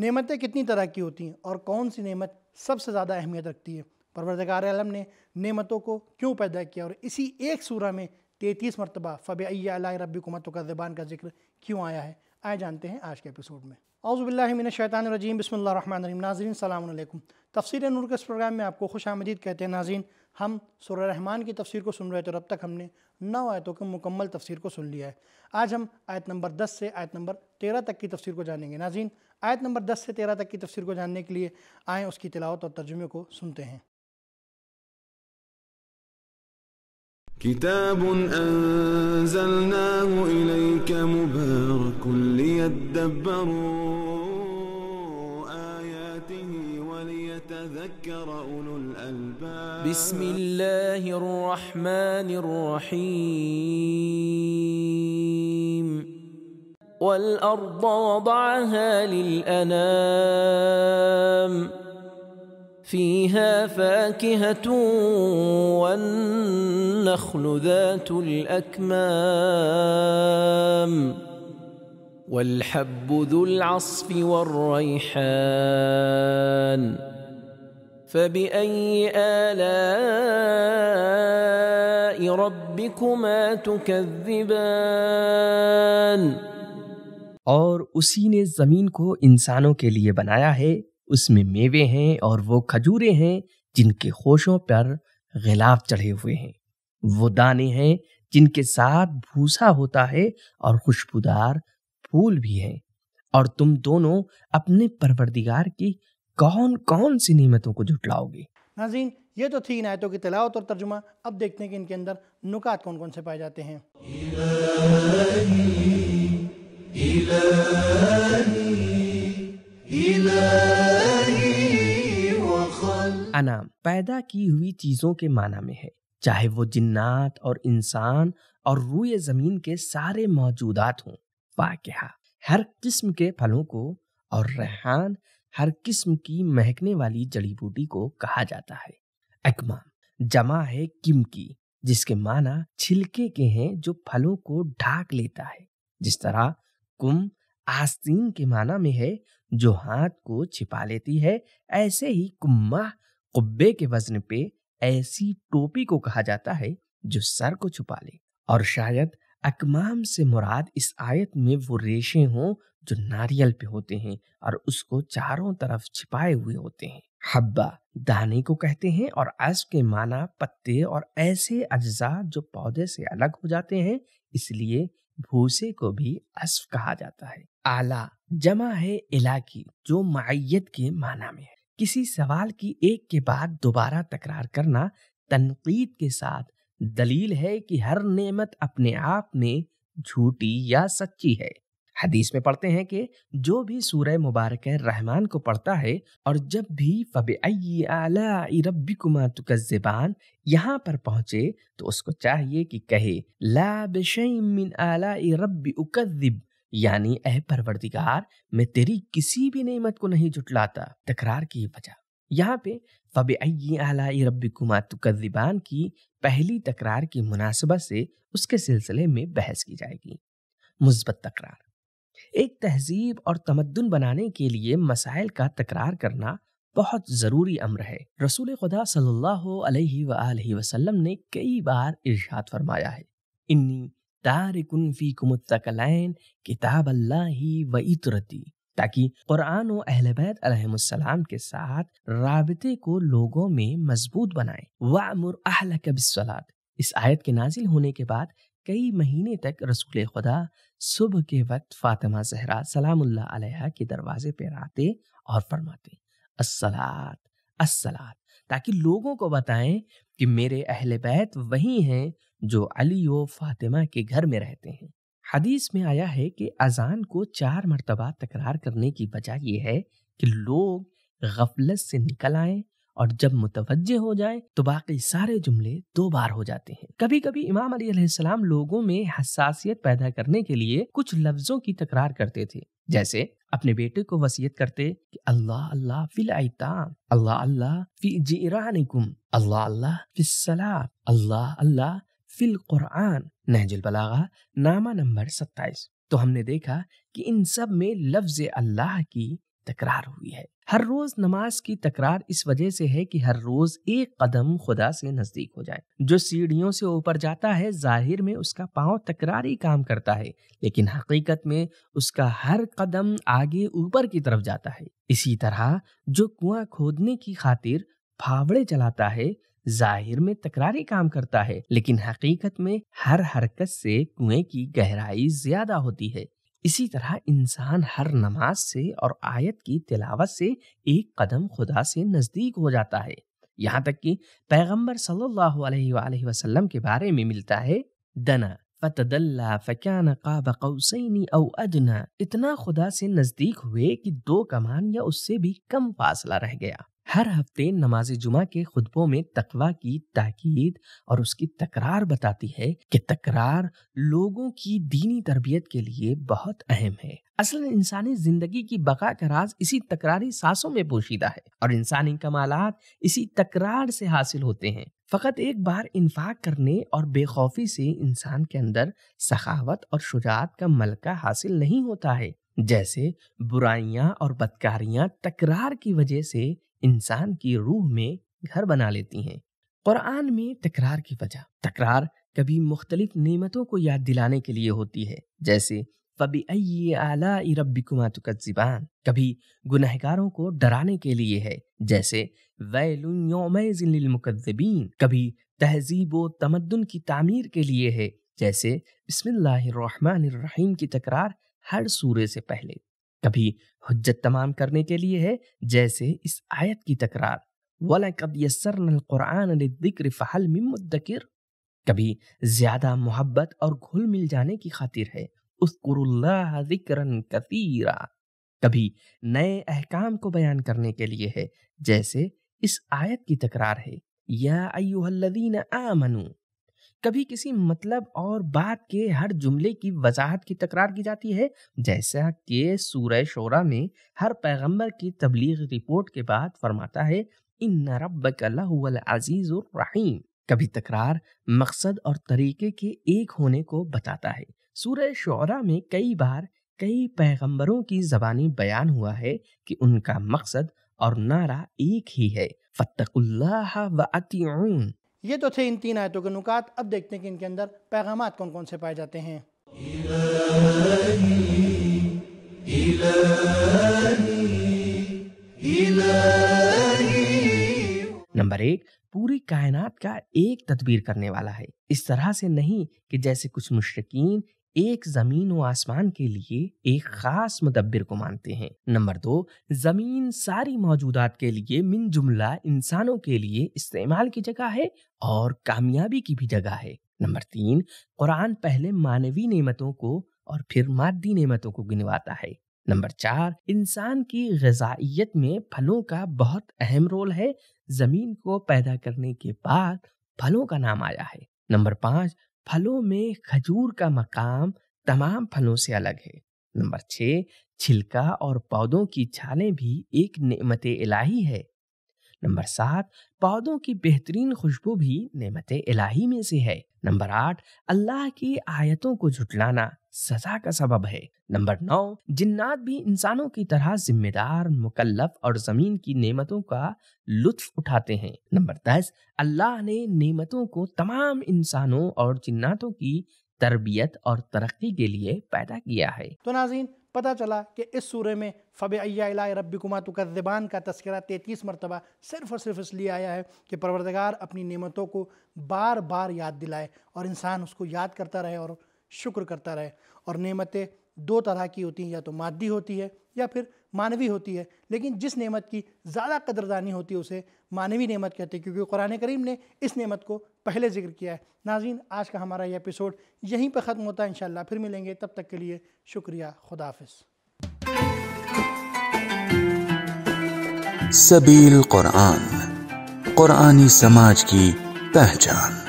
नेमतें कितनी तरह की होती हैं और कौन सी नेमत सबसे ज़्यादा अहमियत रखती है परवरदगार आलम ने नेमतों को क्यों पैदा किया और इसी एक सूरह में तैतीस मरतबा फ़ब अला रबी कुमत का ज़बान का जिक्र क्यों आया है आए जानते हैं आज के एपिसोड में अउज़बिल्लिन शैतानरजीम बसमीम नाजरीन सलामकुम तफसर नूर के इस प्रोग्राम में आपको खुश आमदीद कहते हैं नाजीन हम सुर रहमान की तफसीर को सुन रहे थे और अब तक हमने नौ आयतों के मुकम्मल तफसीर को सुन लिया है आज हम आयत नंबर दस से आयत नंबर तेरह तक की तफसीर को जानेंगे नाजीन आयत नंबर दस से तेरह तक की तफसीर को जानने के लिए आएँ उसकी तिलावत और तर्जुमे को सुनते हैं किताब ليدبروا آياته وليتذكر أولو الألباب بسم الله الرحمن الرحيم والأرض وضعها للأنام فيها فاكهة والنخل ذات الأكمام والحب ذو العصف والريحان فبأي آلاء ربكما تكذبان और उसी ने जमीन को इंसानों के लिए बनाया है उसमें मेवे हैं और वो खजूरें हैं जिनके होशों पर गिलाफ चढ़े हुए हैं वो दाने हैं जिनके साथ भूसा होता है और खुशबूदार फूल भी हैं और तुम दोनों अपने परवरदिगार की कौन कौन सी नियमतों को जुटलाओगे नाजीन ये तो थी इन की तलावत और तर्जुमा अब देखते हैं कि इनके अंदर नुकात कौन कौन से पाए जाते हैं अनाम पैदा की हुई चीजों के माना में है चाहे वो जिन्नात और इंसान और रूए जमीन के सारे मौजूदात हों फाकहा हर किस्म के फलों को और रेहान हर किस्म की महकने वाली जड़ी बूटी को कहा जाता है अकमा जमा है किम की जिसके माना छिलके के हैं जो फलों को ढाक लेता है जिस तरह कुम आस्तीन के माना में है जो हाथ को छिपा लेती है ऐसे ही कुम्मा कुब्बे के वजन पे ऐसी टोपी को कहा जाता है जो सर को छुपा ले और शायद अकमाम से मुराद इस आयत में वो रेशे हों जो नारियल पे होते हैं और उसको चारों तरफ छिपाए हुए होते हैं हब्बा दाने को कहते हैं और अस के माना पत्ते और ऐसे अज्जा जो पौधे से अलग हो जाते हैं इसलिए भूसे को भी अस्फ कहा जाता है आला जमा है इलाकी जो माइत के माना में है किसी सवाल की एक के बाद दोबारा तकरार करना तनकीद के साथ दलील है कि हर नेमत अपने आप में झूठी या सच्ची है हदीस में पढ़ते हैं कि जो भी सूरह मुबारक रहमान को पढ़ता है और जब भी फब आला कुमा तुकज़बान यहाँ पर पहुंचे तो उसको चाहिए कि कहे मिन आला रबी उकदिब यानी अह परवरदिगार मैं तेरी किसी भी नेमत को नहीं जुटलाता तकरार की वजह यहाँ पे फ़ब आला रब कुमातुकबान की पहली तकरार की मुनासबत से उसके सिलसिले में बहस की जाएगी मुस्बत तकरार एक तहजीब और तमद्दन बनाने के लिए मसाइल का तकरार करना बहुत ज़रूरी अम्र है रसूल खुदा सल्लल्लाहु अलैहि सल्ला वसल्लम ने कई बार इर्शाद फरमाया है इन्नी तारिकुन फ़ी कुमुत्तकलैन किताब अल्लाह व इतरती ताकि कुरान और अहल बैत के साथ राबते को लोगों में मजबूत बनाए वामुर अहल कबिसलात इस आयत के नाजिल होने के बाद कई महीने तक रसूल खुदा सुबह के वक्त फातिमा जहरा सलामुल्लाह अलैहा के दरवाजे पर आते और फरमाते असलात असलात ताकि लोगों को बताएं कि मेरे अहल बैत वही हैं जो अली और फातिमा के घर में रहते हैं हदीस में आया है कि अजान को चार मरतबा तकरार करने की वजह यह है कि लोग गफलत से निकल आए और जब मुतवजह हो जाए तो बाकी सारे जुमले दो बार हो जाते हैं कभी कभी इमाम अलीसलाम लोगों में हसासियत पैदा करने के लिए कुछ लफ्जों की तकरार करते थे जैसे अपने बेटे को वसीयत करते कि अल्लाह अल्लाह फिल आइताम अल्लाह अल्लाह फी जिरानिकुम अल्लाह अल्लाह फिसलाब अल्लाह अल्लाह फिल कुरान नहजुल बलागा नामा नंबर 27 तो हमने देखा कि इन सब में लफ्ज अल्लाह की तकरार हुई है हर रोज नमाज की तकरार इस वजह से है कि हर रोज एक कदम खुदा से नजदीक हो जाए जो सीढ़ियों से ऊपर जाता है जाहिर में उसका पांव तकरारी काम करता है लेकिन हकीकत में उसका हर कदम आगे ऊपर की तरफ जाता है इसी तरह जो कुआं खोदने की खातिर फावड़े चलाता है जाहिर में तकरारी काम करता है लेकिन हकीकत में हर हरकत से कुएं की गहराई ज्यादा होती है इसी तरह इंसान हर नमाज से और आयत की तिलावत से एक कदम खुदा से नज़दीक हो जाता है यहाँ तक कि पैगंबर सल्लल्लाहु अलैहि वसल्लम के बारे में मिलता है दना फतदल्ला फकान काब कौसैनी औ अदना इतना खुदा से नज़दीक हुए कि दो कमान या उससे भी कम फासला रह गया हर हफ्ते नमाज जुमा के खुतबों में तकवा की ताकीद और उसकी तकरार बताती है कि तकरार लोगों की दीनी तरबियत के लिए बहुत अहम है असल इंसानी जिंदगी की बका का राज इसी तकरारी सांसों में पोशीदा है और इंसानी कमालात इसी तकरार से हासिल होते हैं फ़कत एक बार इन्फाक करने और बेखौफी से इंसान के अंदर सखावत और शुजात का मलका हासिल नहीं होता है जैसे बुराइयां और बदकारियां तकरार की वजह से इंसान की रूह में घर बना लेती हैं कुरान में तकरार की वजह तकरार कभी मुख्तलिफ नेमतों को याद दिलाने के लिए होती है जैसे फबी आला कभी गुनहगारों को डराने के लिए है जैसे वैलुमकबीन कभी तहजीब व तमद्दन की तामीर के लिए है जैसे बसमिल्लाम की तकरार हर सूरे से पहले कभी हजत तमाम करने के लिए है जैसे इस आयत की तकरार वाला कब फ़हल कभी ज्यादा मोहब्बत और घुल मिल जाने की खातिर है उस कतीरा कभी नए अहकाम को बयान करने के लिए है जैसे इस आयत की तकरार है या आमनू कभी किसी मतलब और बात के हर जुमले की वजाहत की तकरार की जाती है जैसा कि सूरह शोरा में हर पैगंबर की तबलीग रिपोर्ट के बाद फरमाता है इन रबल अजीज रहीम कभी तकरार मकसद और तरीके के एक होने को बताता है सूरह शोरा में कई बार कई पैगंबरों की जबानी बयान हुआ है कि उनका मकसद और नारा एक ही है फतकुल्ला व ये तो थे इन तीन आयतों के नुकात अब देखते हैं कि इनके अंदर पैगाम कौन कौन से पाए जाते हैं नंबर एक पूरी कायनात का एक तदबीर करने वाला है इस तरह से नहीं कि जैसे कुछ मुश्किन एक जमीन व आसमान के लिए एक खास मुदब्बिर को मानते हैं नंबर दो जमीन सारी मौजूदात के लिए मिन जुमला इंसानों के लिए इस्तेमाल की जगह है और कामयाबी की भी जगह है नंबर तीन कुरान पहले मानवीय नेमतों को और फिर मादी नेमतों को गिनवाता है नंबर चार इंसान की गजाइत में फलों का बहुत अहम रोल है जमीन को पैदा करने के बाद फलों का नाम आया है नंबर पाँच फलों में खजूर का मकाम तमाम फलों से अलग है नंबर छः छिलका और पौधों की छालें भी एक नमत इलाही है नंबर सात पौधों की बेहतरीन खुशबू भी नमत इलाही में से है नंबर आठ अल्लाह की आयतों को झुटलाना सजा का सबब है नंबर नौ जिन्नात भी इंसानों की तरह जिम्मेदार मुकल्लफ और जमीन की नेमतों का लुत्फ उठाते हैं नंबर दस अल्लाह ने नेमतों को तमाम इंसानों और जिन्नातों की तरबियत और तरक्की के लिए पैदा किया है तो नाजीन पता चला कि इस सूरे में फ़ब रबिकुमा तुकबान का तस्करा तैतीस मरतबा सिर्फ और सिर्फ इसलिए आया है कि परवरदगार अपनी नेमतों को बार बार याद दिलाए और इंसान उसको याद करता रहे और शुक्र करता रहे और नेमतें दो तरह की होती हैं या तो मादी होती है या फिर मानवी होती है लेकिन जिस नेमत की ज़्यादा कदरदानी होती है उसे मानवी नेमत कहते हैं क्योंकि कुरान करीम ने इस नेमत को पहले जिक्र किया है नाजीन आज का हमारा ये एपिसोड यहीं पर ख़त्म होता है इन फिर मिलेंगे तब तक के लिए शुक्रिया खुदाफिस सबील कुरान कुरानी समाज की पहचान